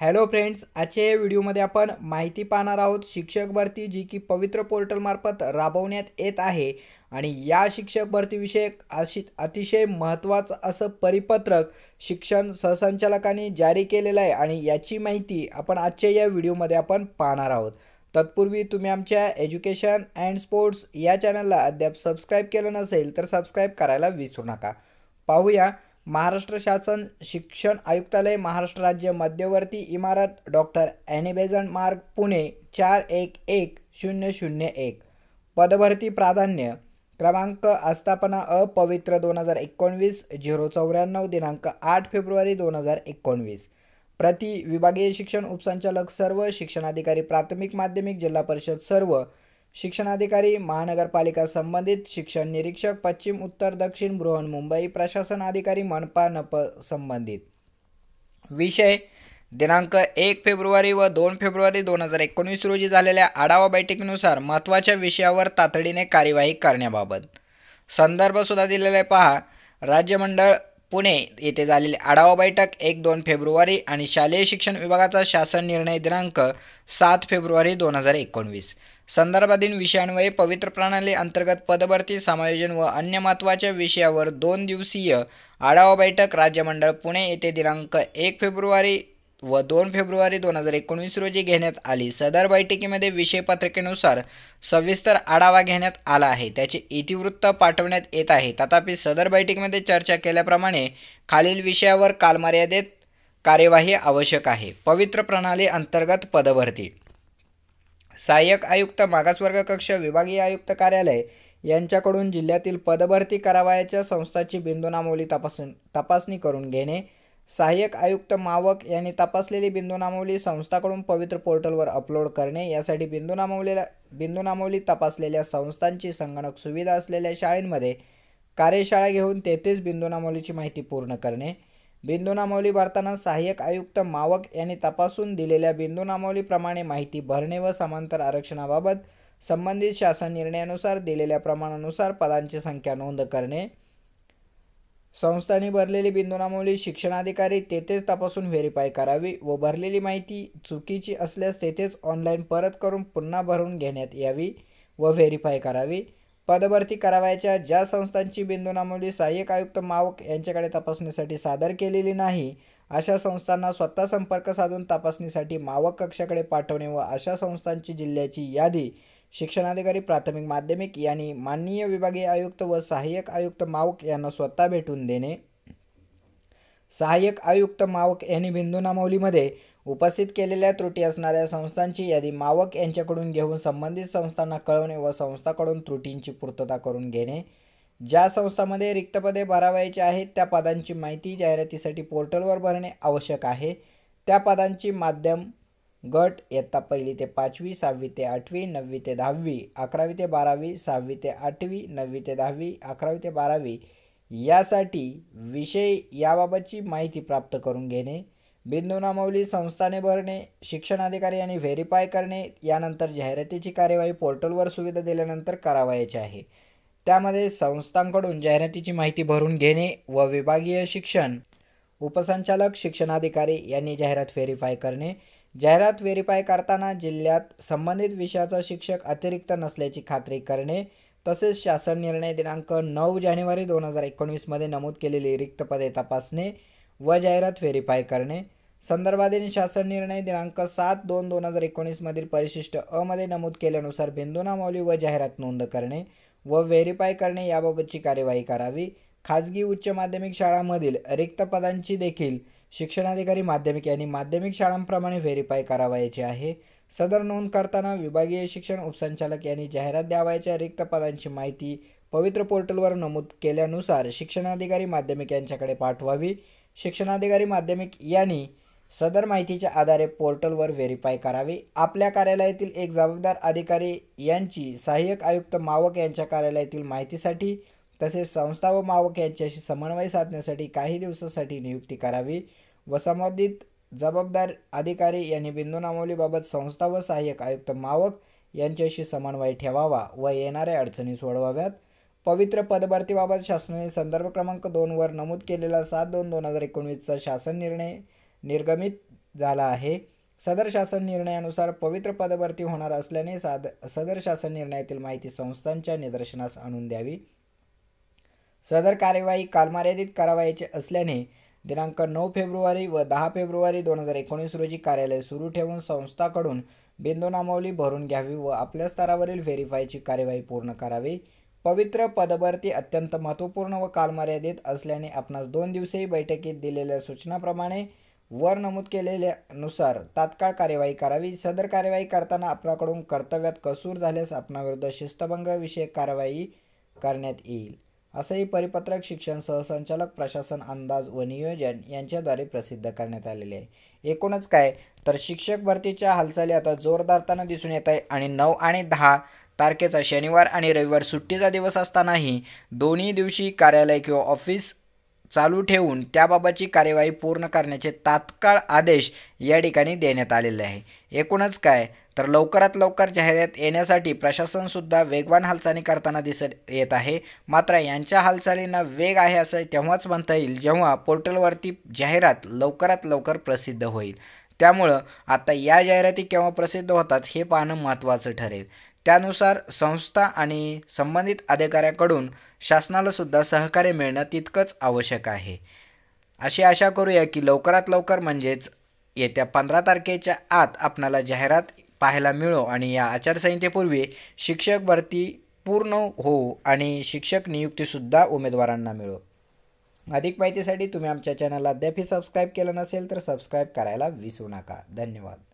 hello friends आजच्या या व्हिडिओमध्ये आपण माहिती पाहणार आहोत शिक्षक भरती जी की पवित्र पोर्टलमार्फत राबवण्यात येत आहे आणि या शिक्षक भरतीविषयक अशी अतिशय महत्त्वाचं असं परिपत्रक शिक्षण सहसंचालकांनी जारी केलेलं आहे आणि याची माहिती आपण आजच्या या व्हिडिओमध्ये आपण पाहणार आहोत तत्पूर्वी तुम्ही आमच्या एज्युकेशन अँड स्पोर्ट्स या चॅनलला अद्याप सबस्क्राईब केलं नसेल तर सबस्क्राईब करायला विसरू नका पाहूया महाराष्ट्र शासन शिक्षण आयुक्तालय महाराष्ट्र राज्य मध्यवर्ती इमारत डॉक्टर ॲनिबेझंट मार्ग पुणे चार एक एक शून्य शून्य एक पदभरती प्राधान्य क्रमांक आस्थापना अपवित्र दोन हजार एकोणवीस झिरो चौऱ्याण्णव दिनांक आठ फेब्रुवारी दोन हजार एकोणवीस प्रति विभागीय शिक्षण उपसंचालक सर्व शिक्षणाधिकारी प्राथमिक माध्यमिक जिल्हा परिषद सर्व शिक्षणाधिकारी महानगरपालिका संबंधित शिक्षण निरीक्षक पश्चिम उत्तर दक्षिण मुंबई प्रशासन अधिकारी मनपा नप संबंधित विषय दिनांक एक फेब्रुवारी व दोन फेब्रुवारी दोन हजार एकोणीस रोजी झालेल्या आढावा बैठकीनुसार महत्त्वाच्या विषयावर तातडीने कार्यवाही करण्याबाबत संदर्भसुद्धा दिलेले पहा राज्यमंडळ पुणे येथे झालेली आढावा बैठक एक दोन फेब्रुवारी आणि शालेय शिक्षण विभागाचा शासन निर्णय दिनांक सात फेब्रुवारी दोन हजार एकोणवीस संदर्भाधीन विषयांवये पवित्र प्रणाली अंतर्गत पदभरती समायोजन व अन्य महत्त्वाच्या विषयावर दोन दिवसीय आढावा बैठक राज्यमंडळ पुणे येथे दिनांक एक फेब्रुवारी व दोन फेब्रुवारी दोन हजार एकोणीस रोजी घेण्यात आली सदर बैठकीमध्ये विषय पत्रिकेनुसार सविस्तर आढावा घेण्यात आला आहे त्याचे इतिवृत्त पाठवण्यात येत आहे तथापि सदर बैठकीमध्ये चर्चा केल्याप्रमाणे खालील विषयावर कालमर्यादेत कार्यवाही आवश्यक आहे पवित्र प्रणाली अंतर्गत पदभरती सहाय्यक आयुक्त मागासवर्ग कक्ष विभागीय आयुक्त कार्यालय यांच्याकडून जिल्ह्यातील पदभरती करावयाच्या संस्थाची बिंदू तपास तपासून तपासणी करून घेणे सहाय्यक आयुक्त मावक यांनी तपासलेली बिंदू नामावली संस्थाकडून पवित्र पोर्टलवर अपलोड करणे यासाठी बिंदू नामावलेल्या बिंदू तपासलेल्या संस्थांची संगणक सुविधा असलेल्या शाळेंमध्ये कार्यशाळा घेऊन तेथेच बिंदू माहिती पूर्ण करणे बिंदू भरताना सहाय्यक आयुक्त मावक यांनी तपासून दिलेल्या बिंदू माहिती भरणे व समांतर आरक्षणाबाबत संबंधित शासन निर्णयानुसार दिलेल्या प्रमाणानुसार पदांची संख्या नोंद करणे संस्थांनी भरलेली बिंदुनामोली शिक्षणाधिकारी तेथेच तपासून व्हेरीफाय करावी व भरलेली माहिती चुकीची असल्यास तेथेच ऑनलाईन परत करून पुन्हा भरून घेण्यात यावी व व्हेरीफाय करावी पदभरती करावयाच्या ज्या संस्थांची बिंदुनामोली सहाय्यक आयुक्त मावक यांच्याकडे तपासणीसाठी सादर केलेली नाही अशा संस्थांना स्वतः संपर्क साधून तपासणीसाठी मावक कक्षाकडे पाठवणे व अशा संस्थांची जिल्ह्याची यादी शिक्षणाधिकारी प्राथमिक माध्यमिक यांनी माननीय विभागीय आयुक्त व सहाय्यक आयुक्त मावक यांना स्वतः भेटून देणे सहाय्यक आयुक्त मावक यांनी बिंदू उपस्थित केलेल्या त्रुटी असणाऱ्या संस्थांची यादी मावक यांच्याकडून घेऊन संबंधित संस्थांना कळवणे व संस्थाकडून त्रुटींची पूर्तता करून घेणे ज्या संस्थांमध्ये रिक्तपदे भरावायची आहेत त्या पदांची माहिती जाहिरातीसाठी पोर्टलवर भरणे आवश्यक आहे त्या पदांची माध्यम गट इयत्ता पहिली ते पाचवी सहावी ते आठवी नववी ते दहावी अकरावी ते बारावी सहावी ते आठवी नववी ते दहावी अकरावी ते बारावी यासाठी विषय याबाबतची माहिती प्राप्त करून घेणे नामावली संस्थाने भरणे शिक्षण अधिकारी आणि व्हेरीफाय करणे यानंतर जाहिरातीची कार्यवाही पोर्टलवर सुविधा दिल्यानंतर करावायची आहे त्यामध्ये संस्थांकडून जाहिरातीची माहिती भरून घेणे व विभागीय शिक्षण उपसंचालक शिक्षणाधिकारी यांनी जाहिरात व्हेरीफाय करणे जाहिरात व्हेरीफाय करताना जिल्ह्यात संबंधित विषयाचा शिक्षक अतिरिक्त नसल्याची खात्री करणे तसेच शासन निर्णय दिनांक नऊ जानेवारी दोन हजार एकोणीसमध्ये नमूद केलेली रिक्त पदे तपासणे व जाहिरात व्हेरीफाय करणे संदर्भातील शासन निर्णय दिनांक सात दोन दोन हजार एकोणीसमधील परिशिष्ट अमध्ये नमूद केल्यानुसार बिंदुनामावली व जाहिरात नोंद करणे व व्हेरीफाय करणे याबाबतची कार्यवाही करावी खाजगी उच्च माध्यमिक शाळांमधील रिक्त पदांची देखील शिक्षणाधिकारी माध्यमिक यांनी माध्यमिक शाळांप्रमाणे व्हेरीफाय करावायचे आहे सदर नोंद करताना विभागीय शिक्षण उपसंचालक यांनी जाहिरात द्यावायच्या रिक्त पदांची माहिती पवित्र पोर्टलवर नमूद केल्यानुसार शिक्षणाधिकारी माध्यमिक यांच्याकडे पाठवावी शिक्षणाधिकारी माध्यमिक यांनी सदर माहितीच्या आधारे पोर्टलवर व्हेरीफाय करावे आपल्या कार्यालयातील एक जबाबदार अधिकारी यांची सहाय्यक आयुक्त मावक यांच्या कार्यालयातील माहितीसाठी तसेच संस्था व मावक यांच्याशी समन्वय साधण्यासाठी काही दिवसासाठी नियुक्ती करावी व संबंधित जबाबदार अधिकारी यांनी बिंदू संस्था व सहाय्यक आयुक्त मावक यांच्याशी समन्वय ठेवावा व येणाऱ्या अडचणी सोडवाव्यात पवित्र पदभरतीबाबत शासनाने संदर्भ क्रमांक दोनवर नमूद केलेला सात दोन दोन हजार एकोणवीसचा शासन निर्णय निर्गमित झाला आहे सदर शासन निर्णयानुसार पवित्र पदभरती होणार असल्याने साद सदर शासन निर्णयातील माहिती संस्थांच्या निदर्शनास आणून द्यावी सदर कार्यवाही कालमर्यादित करावायचे असल्याने दिनांक नऊ फेब्रुवारी व दहा फेब्रुवारी दोन हजार एकोणीस रोजी कार्यालय सुरू ठेवून संस्थाकडून नामावली भरून घ्यावी व आपल्या स्तरावरील व्हेरीफायची कार्यवाही पूर्ण करावी पवित्र पदभरती अत्यंत महत्त्वपूर्ण व कालमर्यादित असल्याने आपणास दोन दिवसीय बैठकीत दिलेल्या सूचनाप्रमाणे वर नमूद केलेल्यानुसार तात्काळ कार्यवाही करावी सदर कार्यवाही करताना आपणाकडून कर्तव्यात कसूर झाल्यास आपणाविरुद्ध शिस्तभंगविषयक कारवाई करण्यात येईल असंही परिपत्रक शिक्षण सहसंचालक प्रशासन अंदाज व नियोजन यांच्याद्वारे प्रसिद्ध करण्यात आलेले आहे एकूणच काय तर शिक्षक भरतीच्या हालचाली आता जोरदारताना दिसून येत आहे आणि नऊ आणि दहा तारखेचा शनिवार आणि रविवार सुट्टीचा दिवस असतानाही दोन्ही दिवशी कार्यालय किंवा ऑफिस चालू ठेवून त्याबाबतची कार्यवाही पूर्ण करण्याचे तात्काळ आदेश या ठिकाणी देण्यात आलेले आहे एकूणच काय तर लवकरात लवकर जाहिरात येण्यासाठी प्रशासनसुद्धा वेगवान हालचाली करताना दिसत येत आहे मात्र यांच्या हालचालींना वेग आहे असं तेव्हाच म्हणता येईल जेव्हा पोर्टलवरती जाहिरात लवकरात लवकर प्रसिद्ध होईल त्यामुळं आता या जाहिराती केव्हा प्रसिद्ध होतात हे पाहणं महत्त्वाचं ठरेल त्यानुसार संस्था आणि संबंधित अधिकाऱ्याकडून शासनालासुद्धा सहकार्य मिळणं तितकंच आवश्यक आहे अशी आशा करूया की लवकरात लवकर म्हणजेच येत्या पंधरा तारखेच्या आत आपणाला जाहिरात पाहायला मिळो आणि या आचारसंहितेपूर्वी शिक्षक भरती पूर्ण होऊ आणि शिक्षक नियुक्तीसुद्धा उमेदवारांना मिळो अधिक माहितीसाठी तुम्ही आमच्या चॅनलला अद्यापही सबस्क्राईब केलं नसेल तर सबस्क्राईब करायला विसरू नका धन्यवाद